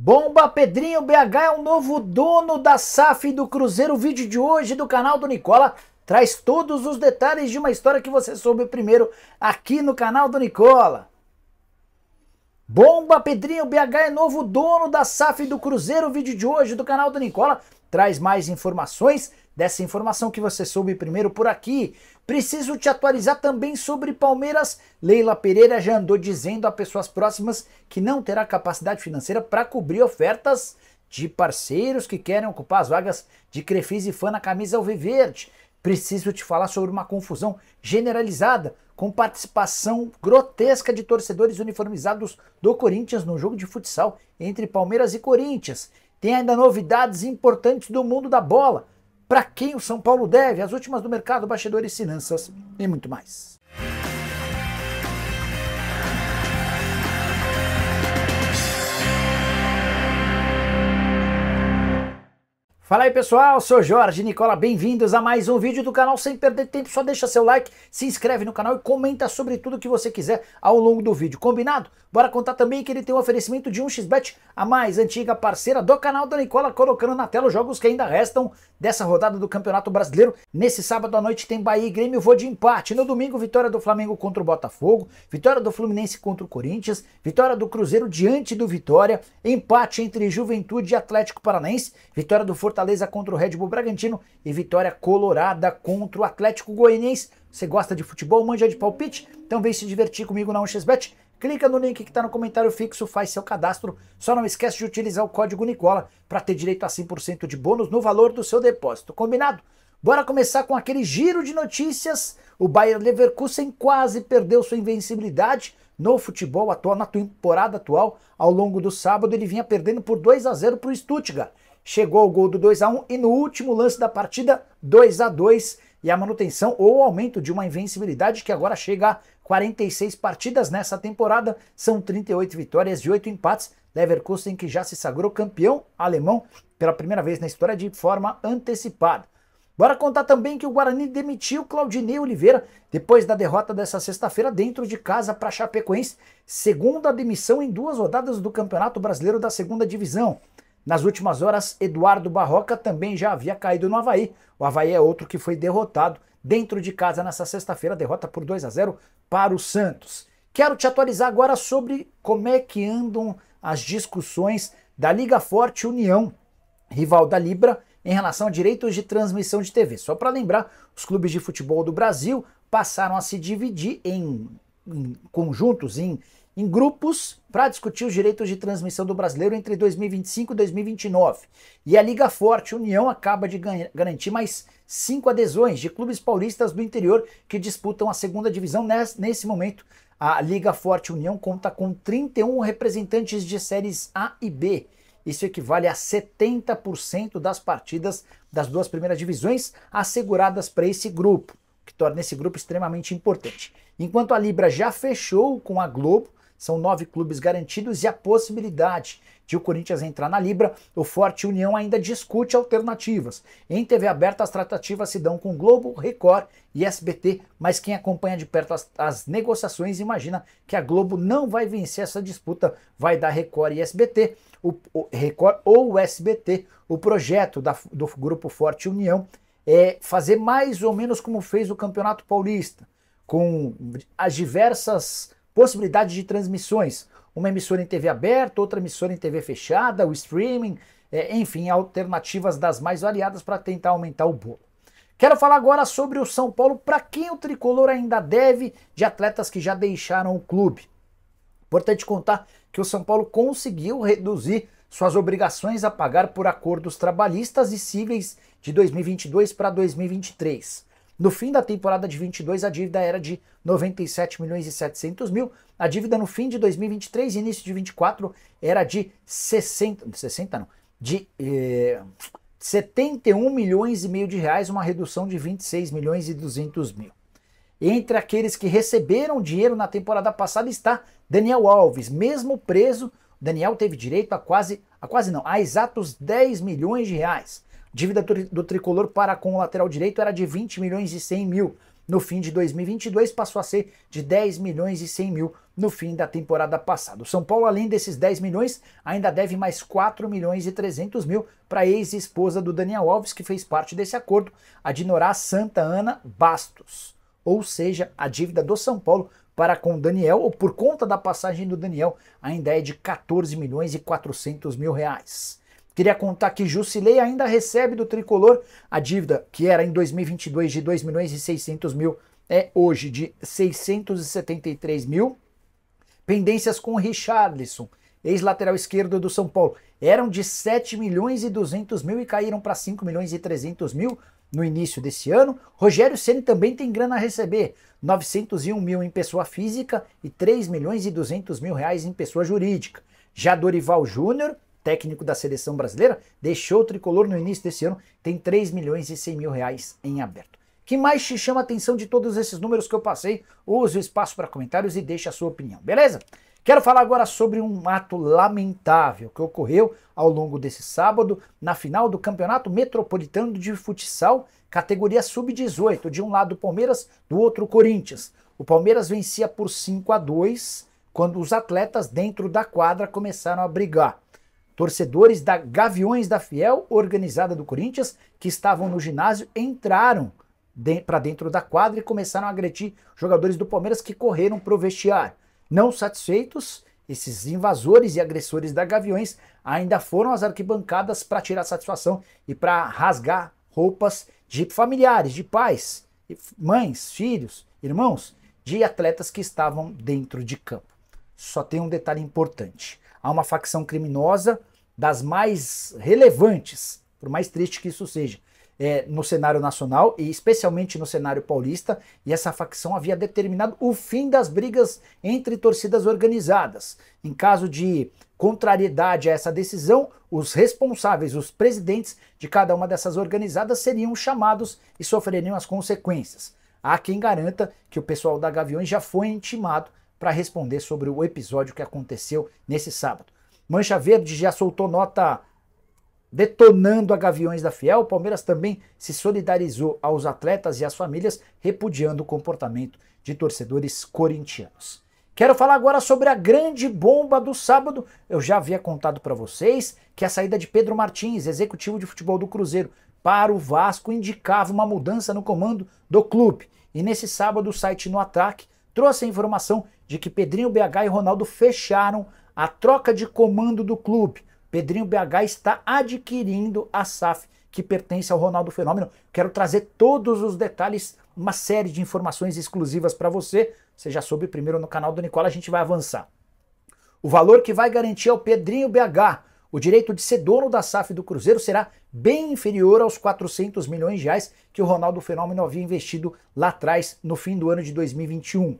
Bomba Pedrinho BH é o novo dono da SAF do Cruzeiro. O vídeo de hoje do canal do Nicola traz todos os detalhes de uma história que você soube primeiro aqui no canal do Nicola. Bomba Pedrinho BH é novo dono da SAF do Cruzeiro. O vídeo de hoje do canal do Nicola traz mais informações dessa informação que você soube primeiro por aqui. Preciso te atualizar também sobre Palmeiras. Leila Pereira já andou dizendo a pessoas próximas que não terá capacidade financeira para cobrir ofertas de parceiros que querem ocupar as vagas de Crefis e Fã na camisa alviverde. Preciso te falar sobre uma confusão generalizada com participação grotesca de torcedores uniformizados do Corinthians no jogo de futsal entre Palmeiras e Corinthians. Tem ainda novidades importantes do mundo da bola para quem o São Paulo deve, as últimas do mercado, bastidores, finanças e muito mais. Fala aí pessoal, sou Jorge Nicola, bem-vindos a mais um vídeo do canal Sem Perder Tempo. Só deixa seu like, se inscreve no canal e comenta sobre tudo que você quiser ao longo do vídeo, combinado? Bora contar também que ele tem um oferecimento de um xbet a mais antiga parceira do canal da Nicola, colocando na tela os jogos que ainda restam dessa rodada do Campeonato Brasileiro. Nesse sábado à noite tem Bahia e Grêmio, vou de empate. No domingo, vitória do Flamengo contra o Botafogo, vitória do Fluminense contra o Corinthians, vitória do Cruzeiro diante do Vitória, empate entre Juventude e Atlético Paranaense, vitória do Fortaleza Fortaleza contra o Red Bull Bragantino e vitória colorada contra o Atlético Goianiense. Você gosta de futebol, manja de palpite? Então vem se divertir comigo na 1xBet. Clica no link que está no comentário fixo, faz seu cadastro. Só não esquece de utilizar o código Nicola para ter direito a 100% de bônus no valor do seu depósito. Combinado? Bora começar com aquele giro de notícias. O Bayer Leverkusen quase perdeu sua invencibilidade no futebol atual, na temporada atual. Ao longo do sábado, ele vinha perdendo por 2 a 0 para o Stuttgart chegou ao gol do 2 a 1 e no último lance da partida, 2 a 2 e a manutenção ou aumento de uma invencibilidade que agora chega a 46 partidas nessa temporada, são 38 vitórias e 8 empates. Leverkusen que já se sagrou campeão alemão pela primeira vez na história de forma antecipada. Bora contar também que o Guarani demitiu Claudinei Oliveira depois da derrota dessa sexta-feira dentro de casa para Chapecoense, segunda demissão em duas rodadas do Campeonato Brasileiro da Segunda Divisão. Nas últimas horas, Eduardo Barroca também já havia caído no Havaí. O Havaí é outro que foi derrotado dentro de casa nessa sexta-feira, derrota por 2 a 0 para o Santos. Quero te atualizar agora sobre como é que andam as discussões da Liga Forte União, rival da Libra, em relação a direitos de transmissão de TV. Só para lembrar, os clubes de futebol do Brasil passaram a se dividir em, em conjuntos, em em grupos para discutir os direitos de transmissão do brasileiro entre 2025 e 2029. E a Liga Forte União acaba de garantir mais cinco adesões de clubes paulistas do interior que disputam a segunda divisão. Nesse momento, a Liga Forte União conta com 31 representantes de séries A e B. Isso equivale a 70% das partidas das duas primeiras divisões asseguradas para esse grupo, que torna esse grupo extremamente importante. Enquanto a Libra já fechou com a Globo, são nove clubes garantidos e a possibilidade de o Corinthians entrar na Libra. O Forte União ainda discute alternativas. Em TV aberta, as tratativas se dão com Globo, Record e SBT, mas quem acompanha de perto as, as negociações imagina que a Globo não vai vencer essa disputa, vai dar Record e SBT. O, o Record ou o SBT, o projeto da, do Grupo Forte União é fazer mais ou menos como fez o Campeonato Paulista, com as diversas Possibilidade de transmissões, uma emissora em TV aberta, outra emissora em TV fechada, o streaming, é, enfim, alternativas das mais variadas para tentar aumentar o bolo. Quero falar agora sobre o São Paulo, para quem o tricolor ainda deve de atletas que já deixaram o clube. Importante contar que o São Paulo conseguiu reduzir suas obrigações a pagar por acordos trabalhistas e cíveis de 2022 para 2023. No fim da temporada de 22, a dívida era de 97 milhões e 700 mil. A dívida no fim de 2023 e início de 24 era de 60, 60 não, de eh, 71 milhões e meio de reais, uma redução de 26 milhões e 200 mil. Entre aqueles que receberam dinheiro na temporada passada está Daniel Alves, mesmo preso, Daniel teve direito a quase, a quase não, a exatos 10 milhões de reais. Dívida do tricolor para com o lateral direito era de 20 milhões e 100 mil. No fim de 2022 passou a ser de 10 milhões e 100 mil no fim da temporada passada. O São Paulo, além desses 10 milhões, ainda deve mais 4 milhões e 300 mil para a ex-esposa do Daniel Alves, que fez parte desse acordo, a Dinorá Santa Ana Bastos. Ou seja, a dívida do São Paulo para com Daniel, ou por conta da passagem do Daniel, ainda é de 14 milhões e 400 mil reais. Queria contar que Jusilei ainda recebe do tricolor a dívida que era em 2022 de 2 milhões e 600 mil, é hoje de 673 mil. Pendências com Richarlison, ex-lateral esquerdo do São Paulo, eram de 7 milhões e 200 mil e caíram para 5 milhões e 300 mil no início desse ano. Rogério Ceni também tem grana a receber, 901 mil em pessoa física e 3 milhões e 200 mil reais em pessoa jurídica. Já Dorival Júnior técnico da seleção brasileira, deixou o tricolor no início desse ano, tem 3 milhões e 100 mil reais em aberto. que mais te chama a atenção de todos esses números que eu passei? Use o espaço para comentários e deixe a sua opinião, beleza? Quero falar agora sobre um ato lamentável que ocorreu ao longo desse sábado na final do Campeonato Metropolitano de Futsal, categoria sub-18, de um lado Palmeiras, do outro Corinthians. O Palmeiras vencia por 5 a 2 quando os atletas dentro da quadra começaram a brigar. Torcedores da Gaviões da Fiel, organizada do Corinthians, que estavam no ginásio, entraram de, para dentro da quadra e começaram a agredir jogadores do Palmeiras que correram para o vestiário. Não satisfeitos, esses invasores e agressores da Gaviões ainda foram às arquibancadas para tirar satisfação e para rasgar roupas de familiares, de pais, mães, filhos, irmãos de atletas que estavam dentro de campo. Só tem um detalhe importante a uma facção criminosa das mais relevantes, por mais triste que isso seja, é, no cenário nacional e especialmente no cenário paulista, e essa facção havia determinado o fim das brigas entre torcidas organizadas. Em caso de contrariedade a essa decisão, os responsáveis, os presidentes de cada uma dessas organizadas seriam chamados e sofreriam as consequências. Há quem garanta que o pessoal da Gaviões já foi intimado para responder sobre o episódio que aconteceu nesse sábado. Mancha Verde já soltou nota detonando a Gaviões da Fiel. O Palmeiras também se solidarizou aos atletas e às famílias, repudiando o comportamento de torcedores corintianos. Quero falar agora sobre a grande bomba do sábado. Eu já havia contado para vocês que a saída de Pedro Martins, executivo de futebol do Cruzeiro, para o Vasco indicava uma mudança no comando do clube. E nesse sábado, o site No Ataque trouxe a informação de que Pedrinho BH e Ronaldo fecharam a troca de comando do clube. Pedrinho BH está adquirindo a SAF que pertence ao Ronaldo Fenômeno. Quero trazer todos os detalhes, uma série de informações exclusivas para você. Você já soube primeiro no canal do Nicola, a gente vai avançar. O valor que vai garantir ao Pedrinho BH o direito de ser dono da SAF do Cruzeiro será bem inferior aos 400 milhões de reais que o Ronaldo Fenômeno havia investido lá atrás, no fim do ano de 2021.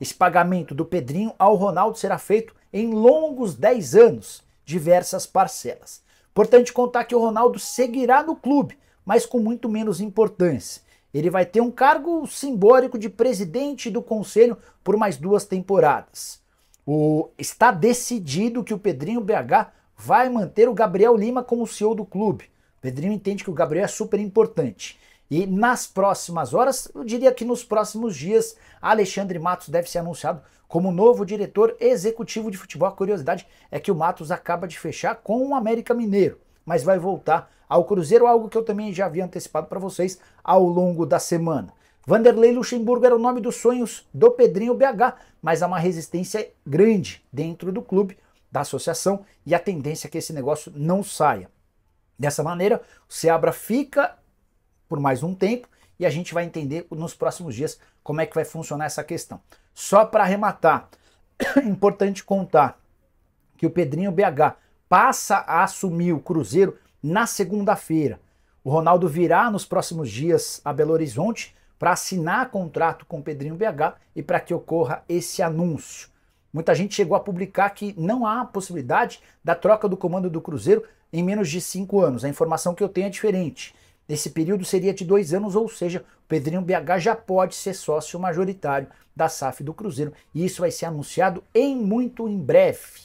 Esse pagamento do Pedrinho ao Ronaldo será feito em longos 10 anos, diversas parcelas. Importante contar que o Ronaldo seguirá no clube, mas com muito menos importância. Ele vai ter um cargo simbólico de presidente do conselho por mais duas temporadas. O, está decidido que o Pedrinho BH vai manter o Gabriel Lima como CEO do clube. O Pedrinho entende que o Gabriel é super importante. E nas próximas horas, eu diria que nos próximos dias, Alexandre Matos deve ser anunciado como novo diretor executivo de futebol. A curiosidade é que o Matos acaba de fechar com o América Mineiro, mas vai voltar ao Cruzeiro, algo que eu também já havia antecipado para vocês ao longo da semana. Vanderlei Luxemburgo era o nome dos sonhos do Pedrinho BH, mas há uma resistência grande dentro do clube, da associação, e a tendência é que esse negócio não saia. Dessa maneira, o Seabra fica por mais um tempo e a gente vai entender nos próximos dias como é que vai funcionar essa questão. Só para arrematar, importante contar que o Pedrinho BH passa a assumir o Cruzeiro na segunda-feira. O Ronaldo virá nos próximos dias a Belo Horizonte para assinar contrato com o Pedrinho BH e para que ocorra esse anúncio. Muita gente chegou a publicar que não há possibilidade da troca do comando do Cruzeiro em menos de cinco anos. A informação que eu tenho é diferente. Esse período seria de dois anos, ou seja, o Pedrinho BH já pode ser sócio majoritário da SAF do Cruzeiro. E isso vai ser anunciado em muito em breve.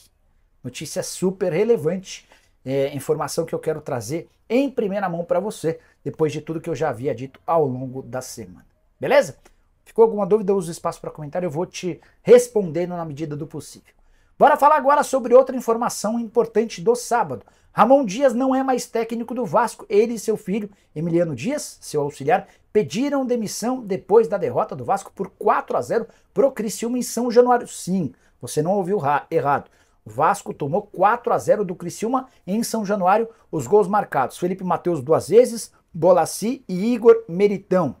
Notícia super relevante, é, informação que eu quero trazer em primeira mão para você, depois de tudo que eu já havia dito ao longo da semana. Beleza? Ficou alguma dúvida? Usa o espaço para comentário, eu vou te respondendo na medida do possível. Bora falar agora sobre outra informação importante do sábado. Ramon Dias não é mais técnico do Vasco. Ele e seu filho, Emiliano Dias, seu auxiliar, pediram demissão depois da derrota do Vasco por 4 a 0 pro Criciúma em São Januário. Sim, você não ouviu errado. O Vasco tomou 4 a 0 do Criciúma em São Januário. Os gols marcados: Felipe Matheus duas vezes, Bolassi e Igor Meritão.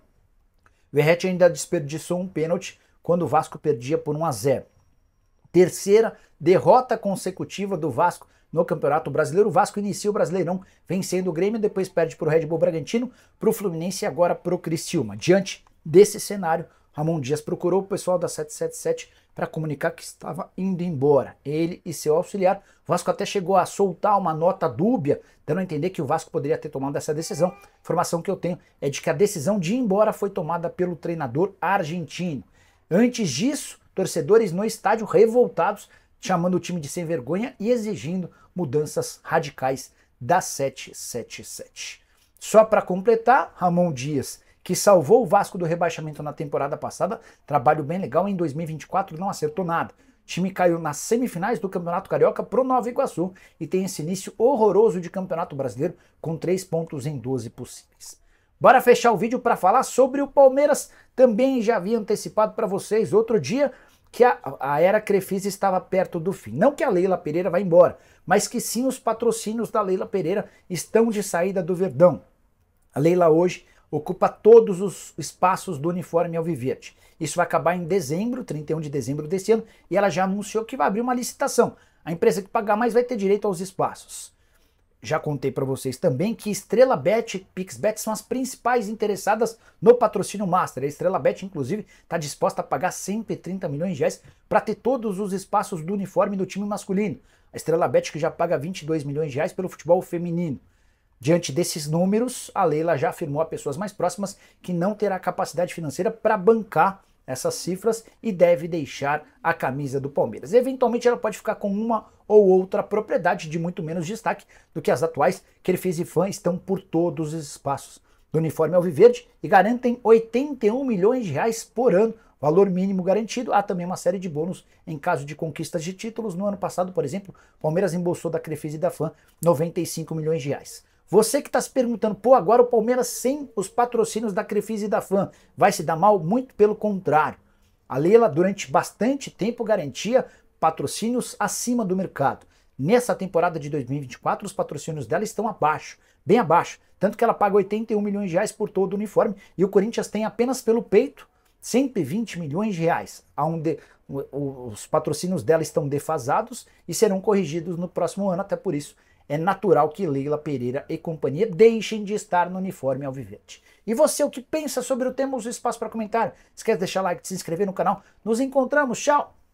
Verrete ainda desperdiçou um pênalti quando o Vasco perdia por 1 a 0. Terceira derrota consecutiva do Vasco no Campeonato Brasileiro. O Vasco inicia o Brasileirão vencendo o Grêmio, depois perde para o Red Bull Bragantino, para o Fluminense e agora para o Cristilma. Diante desse cenário, Ramon Dias procurou o pessoal da 777 para comunicar que estava indo embora. Ele e seu auxiliar. O Vasco até chegou a soltar uma nota dúbia, dando a entender que o Vasco poderia ter tomado essa decisão. A informação que eu tenho é de que a decisão de ir embora foi tomada pelo treinador argentino. Antes disso, torcedores no estádio revoltados, chamando o time de sem vergonha e exigindo mudanças radicais da 777. Só para completar, Ramon Dias, que salvou o Vasco do rebaixamento na temporada passada, trabalho bem legal em 2024 não acertou nada. O time caiu nas semifinais do Campeonato Carioca pro Nova Iguaçu e tem esse início horroroso de Campeonato Brasileiro com 3 pontos em 12 possíveis. Bora fechar o vídeo para falar sobre o Palmeiras. Também já havia antecipado para vocês outro dia, que a, a era Crefisa estava perto do fim. Não que a Leila Pereira vá embora, mas que sim os patrocínios da Leila Pereira estão de saída do Verdão. A Leila hoje ocupa todos os espaços do uniforme alviverde. Isso vai acabar em dezembro, 31 de dezembro deste ano, e ela já anunciou que vai abrir uma licitação. A empresa que pagar mais vai ter direito aos espaços já contei para vocês também que Estrela Bet e Pixbet são as principais interessadas no patrocínio Master. A Estrela Bet, inclusive, está disposta a pagar 130 milhões de reais para ter todos os espaços do uniforme do time masculino. A Estrela Bet que já paga 22 milhões de reais pelo futebol feminino. Diante desses números, a Leila já afirmou a pessoas mais próximas que não terá capacidade financeira para bancar essas cifras e deve deixar a camisa do Palmeiras. Eventualmente ela pode ficar com uma ou outra propriedade de muito menos destaque do que as atuais, que ele fez e fã estão por todos os espaços do uniforme alviverde e garantem 81 milhões de reais por ano, valor mínimo garantido. Há também uma série de bônus em caso de conquistas de títulos. No ano passado, por exemplo, Palmeiras embolsou da Crefisa e da fã 95 milhões de reais. Você que está se perguntando, pô, agora o Palmeiras sem os patrocínios da Crefisa e da Fã vai se dar mal? Muito pelo contrário. A Leila, durante bastante tempo, garantia patrocínios acima do mercado. Nessa temporada de 2024, os patrocínios dela estão abaixo, bem abaixo. Tanto que ela paga 81 milhões de reais por todo o uniforme e o Corinthians tem apenas pelo peito 120 milhões de reais, onde os patrocínios dela estão defasados e serão corrigidos no próximo ano, até por isso é natural que Leila Pereira e companhia deixem de estar no uniforme alviverde. E você, o que pensa sobre o tema? Usa o espaço para comentar. Esquece de deixar like, de se inscrever no canal. Nos encontramos. Tchau!